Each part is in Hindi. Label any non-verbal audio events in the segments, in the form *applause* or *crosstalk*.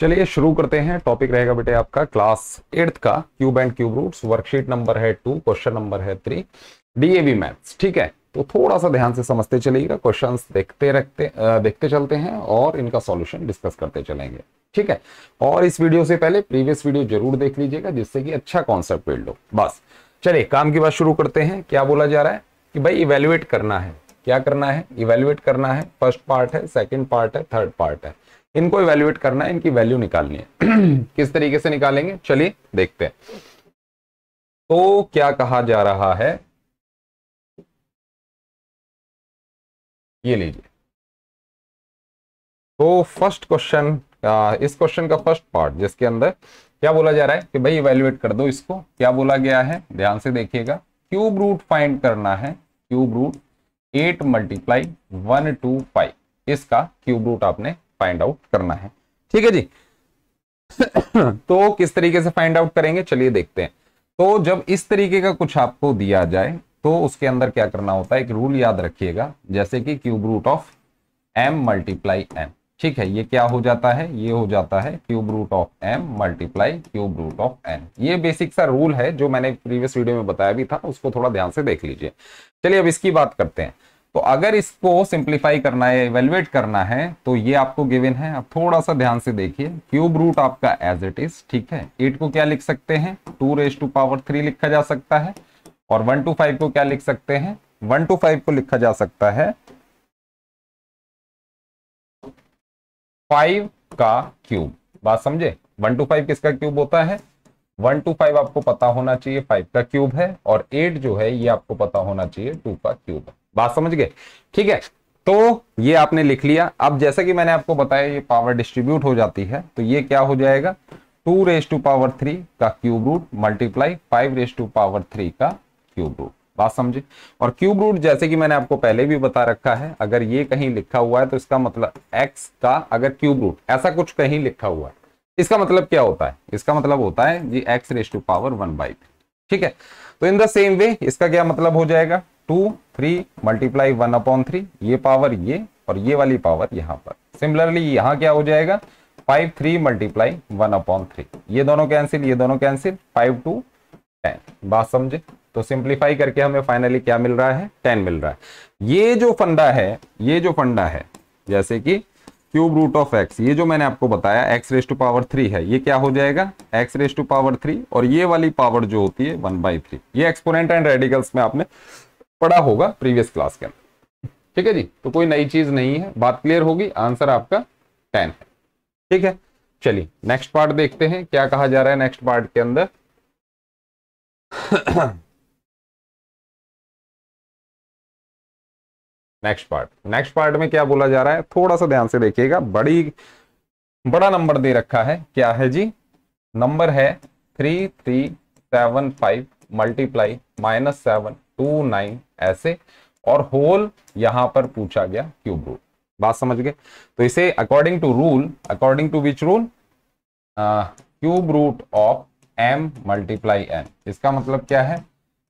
चलिए शुरू करते हैं टॉपिक रहेगा बेटे आपका क्लास एट्थ का cube and cube roots worksheet number है टू क्वेश्चन नंबर है थ्री डीएवी मैथ्स ठीक है तो थोड़ा सा ध्यान से समझते चलिएगा क्वेश्चंस देखते रखते देखते चलते हैं और इनका सॉल्यूशन डिस्कस करते चलेंगे ठीक है और इस वीडियो से पहले प्रीवियस वीडियो जरूर देख लीजिएगा जिससे कि अच्छा कॉन्सेप्ट बिल्ड हो बस चलिए काम की बात शुरू करते हैं क्या बोला जा रहा है कि भाई इवेल्युएट करना है क्या करना है इवेल्युएट करना है फर्स्ट पार्ट है सेकेंड पार्ट है थर्ड पार्ट है इनको इवेल्युएट करना है इनकी वैल्यू निकालनी है *clears throat* किस तरीके से निकालेंगे चलिए देखते हैं तो क्या कहा जा रहा है ये लीजिए तो फर्स्ट क्वेश्चन इस क्वेश्चन का फर्स्ट पार्ट जिसके अंदर क्या बोला जा रहा है कि भाई इवेल्युएट कर दो इसको क्या बोला गया है ध्यान से देखिएगा क्यूब रूट फाइंड करना है cube root eight multiply one two five इसका क्यूब रूट आपने फाइंड आउट करना है ठीक है जी *coughs* तो किस तरीके से फाइंड आउट करेंगे चलिए देखते हैं तो जब इस तरीके का कुछ आपको दिया जाए तो उसके अंदर क्या करना होता है एक रूल याद रखिएगा जैसे कि cube root of M multiply M ठीक है ये क्या हो जाता है ये हो जाता है cube root of M multiply cube root of N ये बेसिक सा रूल है जो मैंने प्रीवियस वीडियो में बताया भी था उसको थोड़ा ध्यान से देख लीजिए चलिए अब इसकी बात करते हैं तो अगर इसको सिंप्लीफाई करना है एवेलुएट करना है तो ये आपको गिवन है अब थोड़ा सा ध्यान से देखिए क्यूब रूट आपका एज इट इज ठीक है एट को क्या लिख सकते हैं two raise to power three लिखा जा सकता है और वन टू फाइव को क्या लिख सकते हैं वन टू फाइव को लिखा जा सकता है फाइव का क्यूब बात समझे वन टू फाइव किसका क्यूब होता है वन टू फाइव आपको पता होना चाहिए फाइव का क्यूब है और एट जो है ये आपको पता होना चाहिए टू का क्यूब है बात समझ गए ठीक है तो ये आपने लिख लिया अब जैसा कि मैंने आपको बताया ये पावर डिस्ट्रीब्यूट हो जाती है तो ये क्या हो जाएगा two raise to power three का cube root multiply five raise to power three का क्यूब रूट बात समझे और क्यूब रूट जैसे कि मैंने आपको पहले भी बता रखा है अगर ये कहीं लिखा हुआ है तो इसका मतलब एक्स का अगर क्यूब रूट ऐसा कुछ कहीं लिखा हुआ है इसका मतलब क्या होता है इसका मतलब होता है जी X raise to power one by ठीक है तो इन द सेम वे इसका क्या मतलब हो जाएगा two three multiply one upon three ये पावर ये और ये वाली पावर यहाँ पर सिमिलरली यहाँ क्या हो जाएगा five three multiply one upon three ये दोनों कैंसिल ये दोनों कैंसिल फाइव टू टेन बात समझे तो सिंप्लीफाई करके हमें फाइनली क्या मिल रहा है टेन मिल रहा है ये जो फंडा है ये जो फंडा है जैसे कि क्यूब रूट ऑफ एक्स ये जो मैंने आपको बताया X raise to power three है ये क्या हो जाएगा X raise to power three और ये वाली पावर जो होती है वन बाई थ्री ये एक्सपोनेंट एंड रेडिकल्स में आपने पढ़ा होगा प्रीवियस क्लास के अंदर ठीक है जी तो कोई नई चीज नहीं है बात क्लियर होगी आंसर आपका टेन है ठीक है चलिए नेक्स्ट पार्ट देखते हैं क्या कहा जा रहा है नेक्स्ट पार्ट के अंदर नेक्स्ट पार्ट नेक्स्ट पार्ट में क्या बोला जा रहा है थोड़ा सा ध्यान से देखिएगा बड़ी बड़ा नंबर दे रखा है क्या है जी नंबर है three three seven five multiply minus seven two nine ऐसे और होल यहां पर पूछा गया क्यूब रूल बात समझ गए तो इसे according to rule according to which rule cube root of M multiply N इसका मतलब क्या है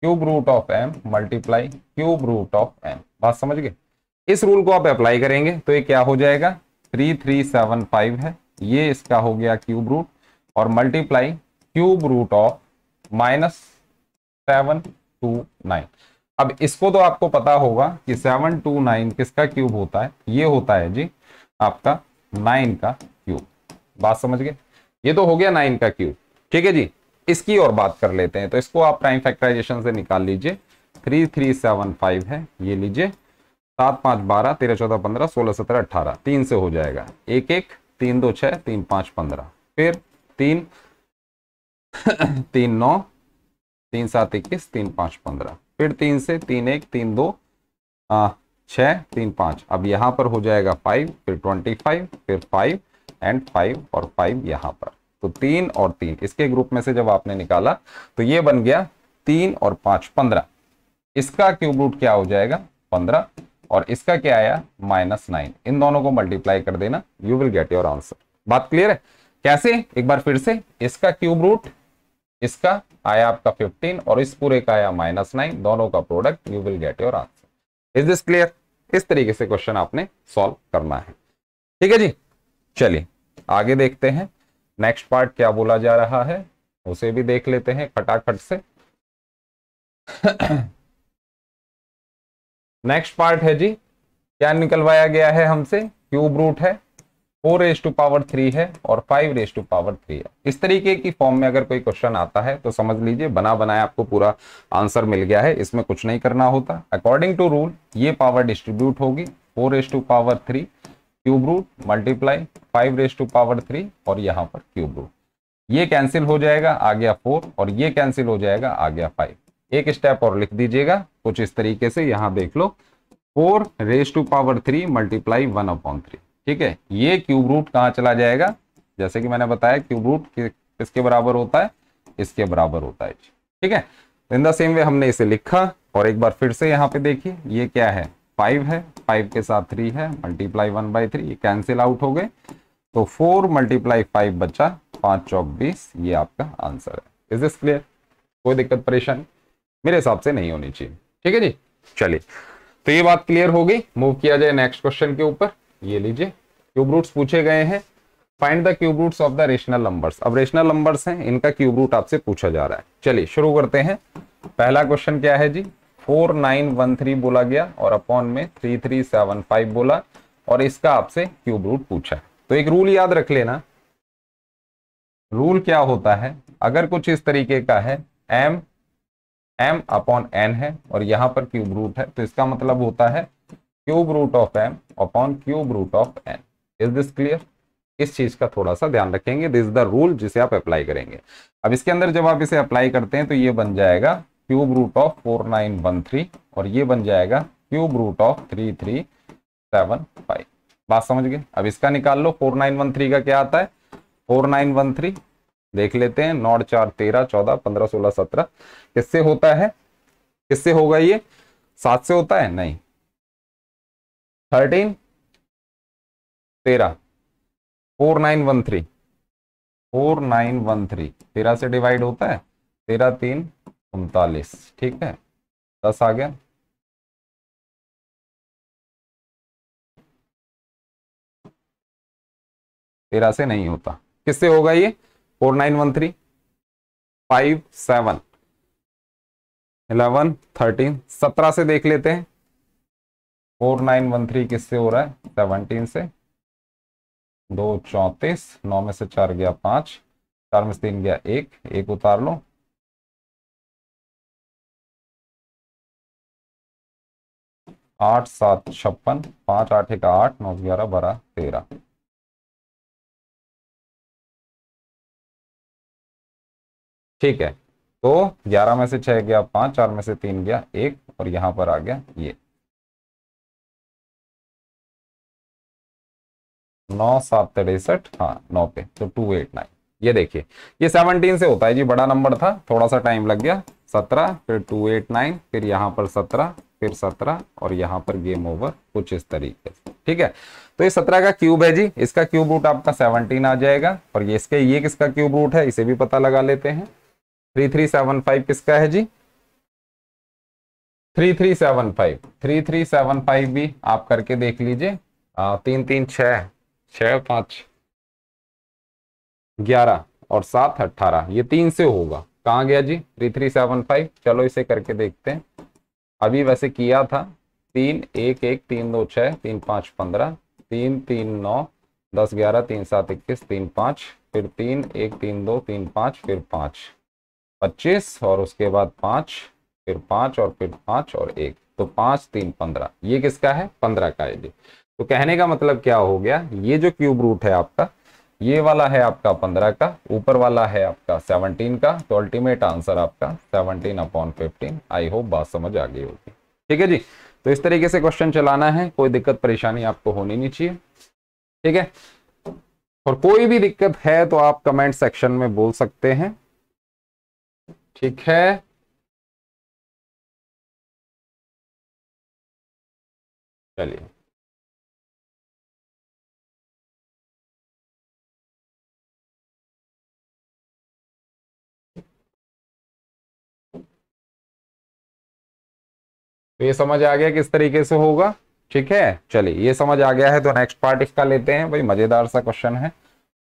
cube root of M multiply cube root of N बात समझ गए इस रूल को आप अप्लाई करेंगे तो ये क्या हो जाएगा थ्री थ्री सेवन फाइव है ये इसका हो गया क्यूब रूट और multiply cube root of minus seven two nine अब इसको तो आपको पता होगा कि सेवन टू नाइन किसका क्यूब होता है ये होता है जी आपका नाइन का क्यूब बात समझ गए ये तो हो गया नाइन का क्यूब ठीक है जी इसकी और बात कर लेते हैं तो इसको आप प्राइम फैक्टराइजेशन से निकाल लीजिए थ्री थ्री सेवन फाइव है ये लीजिए सात पाँच बारह तेरह चौदह पंद्रह सोलह सत्रह अट्ठारह तीन से हो जाएगा एक एक तीन दो छः तीन पाँच पंद्रह फिर तीन *clears throat* तीन नौ तीन सात इक्कीस तीन पांच पंद्रह फिर तीन से तीन एक तीन दो छ तीन पांच अब यहां पर हो जाएगा फाइव फिर ट्वेंटी फाइव फिर फाइव एंड फाइव और फाइव यहां पर तो तीन और तीन इसके ग्रुप में से जब आपने निकाला तो ये बन गया तीन और पांच पंद्रह इसका क्यूब रूट क्या हो जाएगा पंद्रह और इसका क्या आया माइनस नाइन इन दोनों को मल्टीप्लाई कर देना you will get your answer बात क्लियर है कैसे एक बार फिर से इसका क्यूब रूट इसका आया आपका 15 और इस पूरे का आया माइनस नाइन दोनों का product you will get your answer is this clear इस तरीके से क्वेश्चन आपने सॉल्व करना है ठीक है जी चलिए आगे देखते हैं नेक्स्ट पार्ट क्या बोला जा रहा है उसे भी देख लेते हैं खटाखट से नेक्स्ट पार्ट है जी क्या निकलवाया गया है हमसे क्यूब रूट है four raise to power three है और five raise to power three है इस तरीके की फॉर्म में अगर कोई क्वेश्चन आता है तो समझ लीजिए बना बनाए आपको पूरा आंसर मिल गया है इसमें कुछ नहीं करना होता अकॉर्डिंग टू रूल ये पावर डिस्ट्रीब्यूट होगी four raise to power three cube root multiply five raise to power three और यहाँ पर क्यूब रूट ये कैंसिल हो जाएगा आ गया फोर और ये कैंसिल हो जाएगा आ गया फाइव एक स्टेप और लिख दीजिएगा कुछ इस तरीके से यहाँ देख लो four raise to power three multiply one upon three ठीक है ये क्यूब रूट कहाँ चला जाएगा जैसे कि मैंने बताया क्यूब रूट किसके बराबर होता है इसके बराबर होता है ठीक है तो इन द सेम वे हमने इसे लिखा और एक बार फिर से यहाँ पे देखिए ये क्या है फाइव है फाइव के साथ थ्री है multiply one by three cancel out हो गए तो फोर मल्टीप्लाई फाइव बचा पांच चौक बीस ये आपका आंसर है इज दिस क्लियर कोई दिक्कत परेशान मेरे हिसाब से नहीं होनी चाहिए ठीक है जी चलिए तो ये बात क्लियर हो गई मूव किया जाए नेक्स्ट क्वेश्चन के ऊपर ये लीजिए क्यूब रूट्स पूछे गए हैं find the cube roots of the rational numbers अब रेशनल नंबर्स हैं इनका क्यूब रूट आपसे पूछा जा रहा है चलिए शुरू करते हैं पहला क्वेश्चन क्या है जी फोर नाइन वन थ्री बोला गया और अपॉन में थ्री थ्री सेवन फाइव बोला और इसका आपसे क्यूब रूट पूछा तो एक रूल याद रख लेना रूल क्या होता है अगर कुछ इस तरीके का है एम एम अपॉन एन है और यहां पर क्यूब रूट है तो इसका मतलब होता है cube root of M upon cube root of N is this clear इस चीज का थोड़ा सा ध्यान रखेंगे दिस इज द रूल जिसे आप अप्लाई करेंगे अब इसके अंदर जब आप इसे अप्लाई करते हैं तो ये बन जाएगा cube root of four nine one three और ये बन जाएगा cube root of three three seven five बात समझ गए अब इसका निकाल लो फोर नाइन वन थ्री का क्या आता है फोर नाइन वन थ्री देख लेते हैं नौ चार तेरह चौदह पंद्रह सोलह सत्रह किससे होता है किससे होगा ये सात से होता है नहीं थर्टीन तेरह four nine one three four nine one three तेरह से डिवाइड होता है तेरह तीन उनतालीस ठीक है दस आ गया तेरह से नहीं होता किससे होगा ये four nine one three five seven eleven thirteen सत्रह से देख लेते हैं फोर नाइन वन थ्री किससे हो रहा है सेवनटीन से दो चौंतीस नौ में से चार गया पांच चार में से तीन गया एक एक उतार लो आठ सात छप्पन पांच आठ एक आठ नौ ग्यारह बारह तेरह ठीक है तो ग्यारह में से छह गया पांच चार में से तीन गया एक और यहां पर आ गया ये नौ सात तिरसठ हाँ नौ पे तो टू एट नाइन ये देखिए ये सेवनटीन से होता है जी बड़ा नंबर था थोड़ा सा टाइम लग गया सत्रह फिर टू एट नाइन फिर यहाँ पर सत्रह फिर सत्रह और यहाँ पर गेम ओवर कुछ इस तरीके से ठीक है तो ये सत्रह का क्यूब है जी इसका क्यूब रूट आपका सेवनटीन आ जाएगा और ये इसके ये किसका क्यूब रूट है इसे भी पता लगा लेते हैं थ्री थ्री सेवन फाइव किसका है जी three three seven five three three seven five भी आप करके देख लीजिए तीन तीन छः छ पांच ग्यारह और सात अट्ठारह ये तीन से होगा कहाँ गया जी थ्री थ्री सेवन फाइव चलो इसे करके देखते हैं अभी वैसे किया था तीन एक एक तीन दो छ तीन पांच पंद्रह तीन तीन नौ दस ग्यारह तीन सात इक्कीस तीन पांच फिर तीन एक तीन दो तीन पांच फिर पांच पच्चीस और उसके बाद पांच फिर पांच और फिर पांच और एक तो पांच तीन पंद्रह ये किसका है पंद्रह का है जी तो कहने का मतलब क्या हो गया ये जो क्यूब रूट है आपका ये वाला है आपका पंद्रह का ऊपर वाला है आपका सेवनटीन का तो अल्टीमेट आंसर आपका seventeen upon fifteen I hope बात समझ आ गई होगी ठीक है जी तो इस तरीके से क्वेश्चन चलाना है कोई दिक्कत परेशानी आपको होनी नहीं चाहिए ठीक है और कोई भी दिक्कत है तो आप कमेंट सेक्शन में बोल सकते हैं ठीक है चलिए तो ये समझ आ गया किस तरीके से होगा ठीक है चलिए ये समझ आ गया है तो नेक्स्ट पार्ट इसका लेते हैं भाई मजेदार सा क्वेश्चन है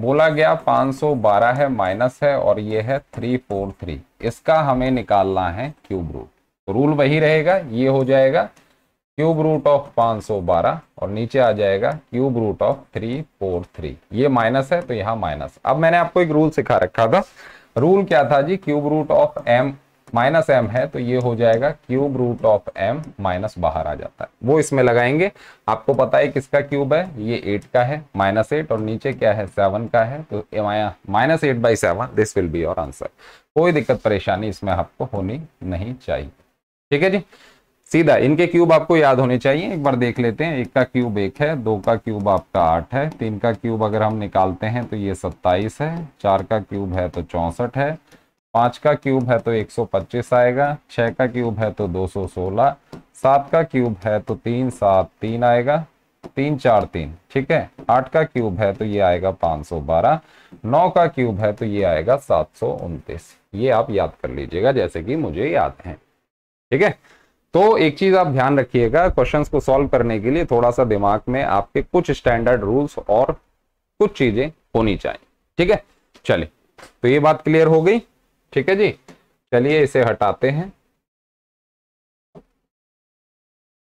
बोला गया 512 है माइनस है और ये है 343 इसका हमें निकालना है क्यूब रूट तो रूल वही रहेगा ये हो जाएगा क्यूब रूट ऑफ 512 और नीचे आ जाएगा क्यूब रूट ऑफ 343 ये माइनस है तो यहाँ माइनस अब मैंने आपको एक रूल सिखा रखा था रूल क्या था जी cube root of M minus M है तो ये हो जाएगा cube root of M minus बाहर आ जाता है वो इसमें लगाएंगे आपको पता है किसका क्यूब है ये एट का है माइनस एट और नीचे क्या है सेवन का है तो minus eight by seven this will be your answer कोई दिक्कत परेशानी इसमें आपको होनी नहीं चाहिए ठीक है जी सीधा इनके क्यूब आपको याद होने चाहिए एक बार देख लेते हैं एक का क्यूब एक है दो का क्यूब आपका आठ है तीन का क्यूब अगर हम निकालते हैं तो ये सत्ताईस है चार का क्यूब है तो चौंसठ है पाँच का क्यूब है तो 125 आएगा छः का क्यूब है तो 216 सात का क्यूब है तो तीन सात तीन आएगा तीन चार तीन ठीक है आठ का क्यूब है तो ये आएगा 512 नौ का क्यूब है तो ये आएगा सात सौ ये आप याद कर लीजिएगा जैसे कि मुझे याद है ठीक है तो एक चीज आप ध्यान रखिएगा क्वेश्चंस को सॉल्व करने के लिए थोड़ा सा दिमाग में आपके कुछ स्टैंडर्ड रूल्स और कुछ चीजें होनी चाहिए ठीक है चलिए तो ये बात क्लियर हो गई ठीक है जी चलिए इसे हटाते हैं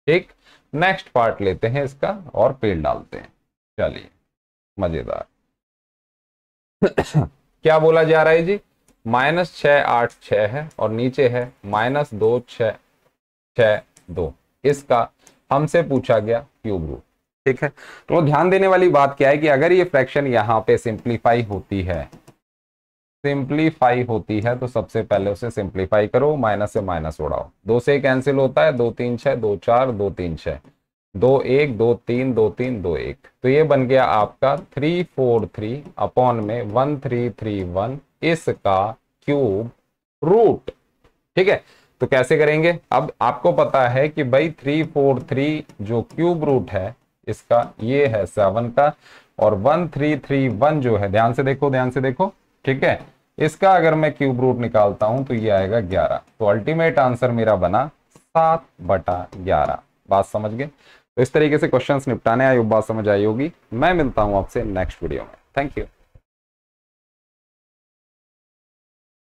ठीक नेक्स्ट पार्ट लेते हैं इसका और पेड़ डालते हैं चलिए मजेदार *coughs* क्या बोला जा रहा है जी माइनस छ आठ छ है और नीचे है माइनस दो छ दो इसका हमसे पूछा गया क्यूब रूट ठीक है तो ध्यान देने वाली बात क्या है कि अगर ये फ्रैक्शन यहां पे सिंप्लीफाई होती है सिंप्लीफाई होती है तो सबसे पहले उसे सिंप्लीफाई करो माइनस से माइनस उड़ाओ दो से कैंसिल होता है दो तीन छः दो चार दो तीन छः दो एक दो तीन दो तीन दो एक तो ये बन गया आपका थ्री फोर थ्री अपॉन में वन थ्री थ्री वन इसका क्यूब रूट ठीक है तो कैसे करेंगे अब आपको पता है कि भाई थ्री फोर थ्री जो क्यूब रूट है इसका ये है सेवन का और वन थ्री थ्री वन जो है ध्यान से देखो ध्यान से देखो ठीक है इसका अगर मैं क्यूब रूट निकालता हूं तो ये आएगा ग्यारह तो अल्टीमेट आंसर मेरा बना सात बटा ग्यारह बात समझ गए तो इस तरीके से क्वेश्चंस निपटाने आई बात समझ आई होगी मैं मिलता हूं आपसे नेक्स्ट वीडियो में थैंक यू